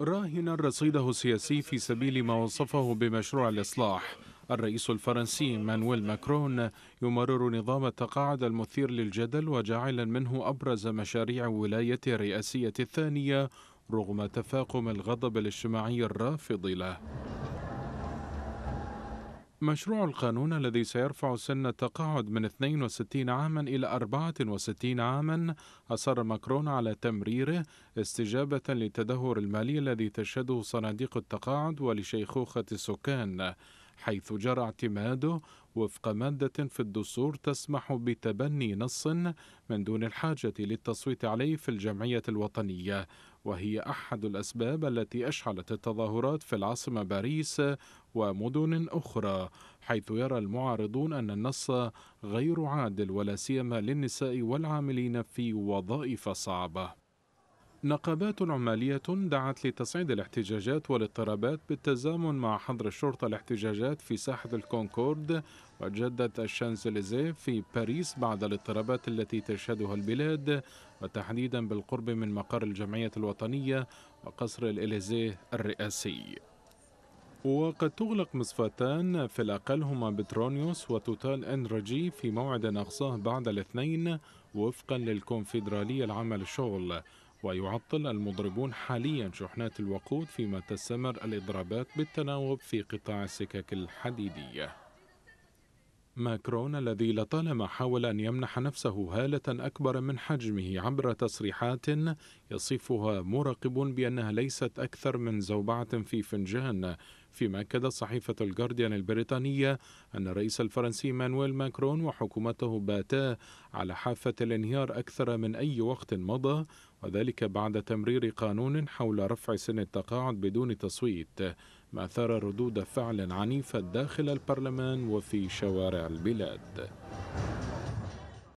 راهنا رصيده السياسي في سبيل ما وصفه بمشروع الإصلاح الرئيس الفرنسي مانويل ماكرون يمرر نظام التقاعد المثير للجدل وجاعلا منه أبرز مشاريع ولايته الرئاسية الثانية رغم تفاقم الغضب الاجتماعي الرافض له مشروع القانون الذي سيرفع سن التقاعد من 62 عاما إلى 64 عاما أصر ماكرون على تمريره استجابة للتدهور المالي الذي تشهده صناديق التقاعد ولشيخوخة السكان حيث جرى اعتماده وفق مادة في الدستور تسمح بتبني نص من دون الحاجة للتصويت عليه في الجمعية الوطنية وهي أحد الأسباب التي أشعلت التظاهرات في العاصمة باريس ومدن أخرى حيث يرى المعارضون أن النص غير عادل ولا سيما للنساء والعاملين في وظائف صعبة نقابات عمالية دعت لتصعيد الاحتجاجات والاضطرابات بالتزامن مع حظر الشرطة الاحتجاجات في ساحة الكونكورد وجدت الشانزليزيه في باريس بعد الاضطرابات التي تشهدها البلاد وتحديدا بالقرب من مقر الجمعية الوطنية وقصر الإليزيه الرئاسي وقد تغلق مصفتان في الأقل هما بترونيوس وتوتال إنرجي في موعد أقصاه بعد الاثنين وفقا للكونفدرالية العمل الشغل ويعطل المضربون حاليا شحنات الوقود فيما تستمر الإضرابات بالتناوب في قطاع السكك الحديدية ماكرون الذي لطالما حاول أن يمنح نفسه هالة أكبر من حجمه عبر تصريحات يصفها مراقب بأنها ليست أكثر من زوبعة في فنجان فيما أكدت صحيفة الجارديان البريطانية أن الرئيس الفرنسي مانويل ماكرون وحكومته باتا على حافة الانهيار أكثر من أي وقت مضى وذلك بعد تمرير قانون حول رفع سن التقاعد بدون تصويت ما أثار ردود فعل عنيفة داخل البرلمان وفي شوارع البلاد